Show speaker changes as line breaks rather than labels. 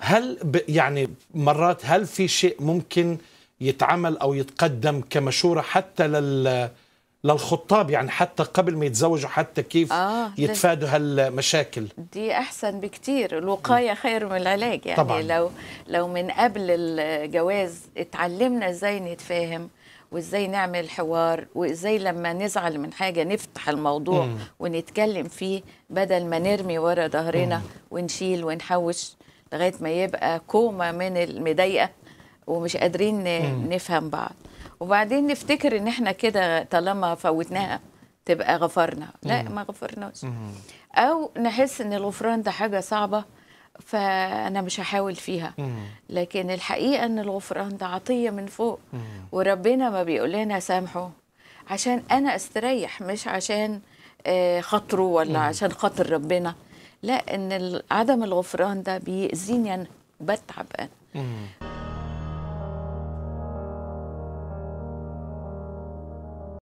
هل ب يعني مرات هل في شيء ممكن يتعمل او يتقدم كمشوره حتى لل للخطاب يعني حتى قبل ما يتزوجوا حتى كيف آه يتفادوا هالمشاكل
دي احسن بكتير الوقايه خير من العلاج يعني طبعًا. لو لو من قبل الجواز اتعلمنا ازاي نتفاهم وازاي نعمل حوار وازاي لما نزعل من حاجه نفتح الموضوع م. ونتكلم فيه بدل ما نرمي ورا ظهرنا ونشيل ونحوش لغايه ما يبقى كوما من المضايقه ومش قادرين نفهم بعض وبعدين نفتكر ان احنا كده طالما فوتناها تبقى غفرنا لا ما غفرناش او نحس ان الغفران ده حاجه صعبه فانا مش هحاول فيها لكن الحقيقه ان الغفران ده عطيه من فوق وربنا ما بيقول لنا سامحه عشان انا استريح مش عشان آه، خاطره ولا عشان خاطر ربنا لأن عدم الغفران ده بيأذيني أنا بتعب أنا